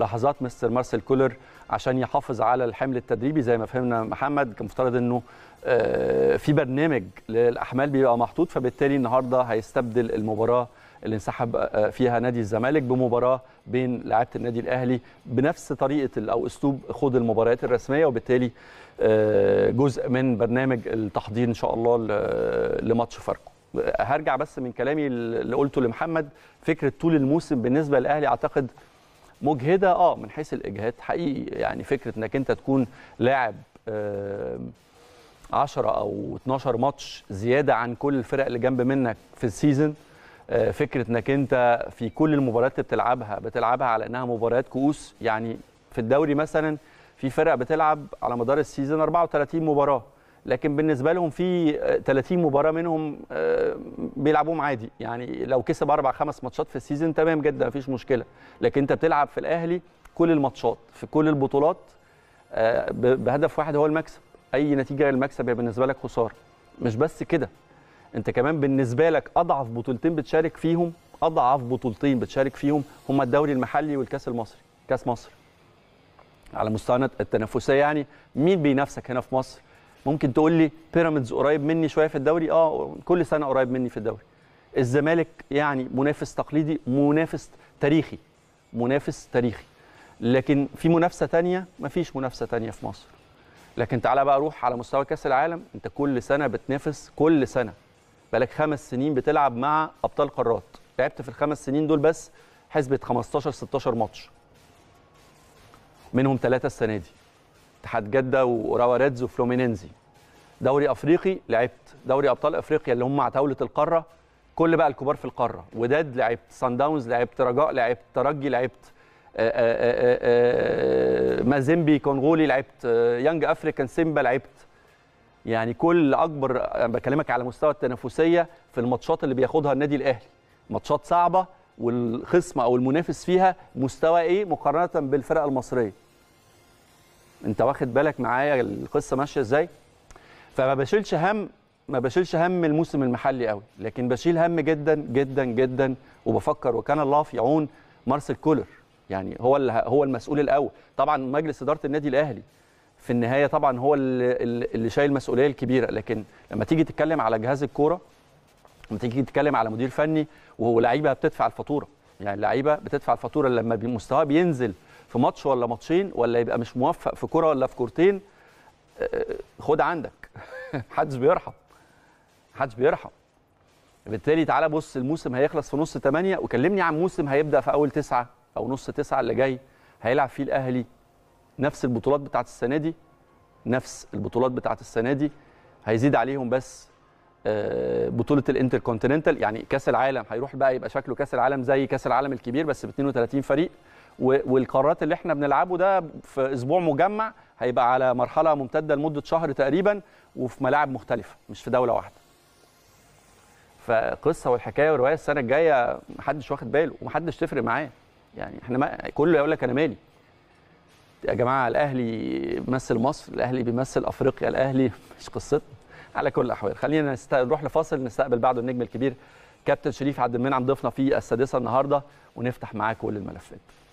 لحظات مستر مارسيل كولر عشان يحافظ على الحمل التدريبي زي ما فهمنا محمد كان مفترض انه آه، في برنامج للاحمال بيبقى محطوط فبالتالي النهارده هيستبدل المباراه اللي انسحب آه، فيها نادي الزمالك بمباراه بين لعيبه النادي الاهلي بنفس طريقه او اسلوب خوض المباريات الرسميه وبالتالي آه، جزء من برنامج التحضير ان شاء الله لماتش فاركو هرجع بس من كلامي اللي قلته لمحمد فكره طول الموسم بالنسبه للاهلي اعتقد مجهده اه من حيث الاجهاد حقيقي يعني فكره انك انت تكون لاعب 10 او 12 ماتش زياده عن كل الفرق اللي جنب منك في السيزون آه، فكره انك انت في كل المباريات اللي بتلعبها بتلعبها على انها مباريات كؤوس يعني في الدوري مثلا في فرق بتلعب على مدار السيزون 34 مباراه لكن بالنسبه لهم في 30 آه، مباراه منهم آه، بيلعبوهم عادي يعني لو كسب اربع خمس ماتشات في السيزون تمام جدا مفيش مشكله لكن انت بتلعب في الاهلي كل الماتشات في كل البطولات آه، بهدف واحد هو المكسب اي نتيجه غير المكسب هي بالنسبه لك خساره مش بس كده انت كمان بالنسبه لك اضعف بطولتين بتشارك فيهم اضعف بطولتين بتشارك فيهم هما الدوري المحلي والكاس المصري كاس مصر على مستوى التنافسيه يعني مين بينافسك هنا في مصر ممكن تقول لي بيراميدز قريب مني شويه في الدوري اه كل سنه قريب مني في الدوري الزمالك يعني منافس تقليدي منافس تاريخي منافس تاريخي لكن في منافسه تانية مفيش منافسه تانية في مصر لكن تعالى بقى روح على مستوى كاس العالم انت كل سنه بتنافس كل سنه بقالك خمس سنين بتلعب مع ابطال قارات لعبت في الخمس سنين دول بس حسبه 15 16 ماتش منهم ثلاثه السنه دي اتحاد جده وراوريدز وفلومينينزي دوري افريقي لعبت دوري ابطال افريقيا اللي هم عتاوله القاره كل بقى الكبار في القاره وداد لعبت سان داونز لعبت رجاء لعبت ترجي لعبت آه، آه، آه، مازيمبي كونغولي لعبت يانج افريكان سيمبا لعبت يعني كل اكبر بكلمك على مستوى التنافسيه في الماتشات اللي بياخدها النادي الاهلي ماتشات صعبه والخصم او المنافس فيها مستوى ايه مقارنه بالفرق المصريه انت واخد بالك معايا القصه ماشيه ازاي فما بشيلش هم ما بشيلش هم الموسم المحلي قوي لكن بشيل هم جدا جدا جدا وبفكر وكان الله في عون مارسيل كولر يعني هو هو المسؤول الاول طبعا مجلس اداره النادي الاهلي في النهايه طبعا هو اللي, اللي شايل المسؤوليه الكبيره لكن لما تيجي تتكلم على جهاز الكوره لما تيجي تتكلم على مدير فني وهو لعيبه بتدفع الفاتوره يعني اللعيبه بتدفع الفاتوره لما مستواها بينزل في ماتش ولا ماتشين ولا يبقى مش موفق في كره ولا في كورتين آه، خد عندك محدش بيرحم محدش بيرحم بالتالي تعالى بص الموسم هيخلص في نص 8 وكلمني عن موسم هيبدا في اول 9 او نص 9 اللي جاي هيلعب فيه الاهلي نفس البطولات بتاعت السنه دي نفس البطولات بتاعت السنه دي هيزيد عليهم بس آه، بطوله الانتركونتيننتال يعني كاس العالم هيروح بقى يبقى شكله كاس العالم زي كاس العالم الكبير بس ب 32 فريق والقرارات اللي احنا بنلعبه ده في اسبوع مجمع هيبقى على مرحله ممتده لمده شهر تقريبا وفي ملاعب مختلفه مش في دوله واحده فقصه والحكايه والروايه السنه الجايه محدش واخد باله ومحدش تفرق معاه يعني احنا ما كله يقول لك انا مالي يا جماعه الاهلي بيمثل مصر الاهلي بيمثل افريقيا الاهلي مش قصتنا على كل الاحوال خلينا نست... نروح لفاصل نستقبل بعده النجم الكبير كابتن شريف عبد المنعم ضيفنا في السادسه النهارده ونفتح معاه كل الملفات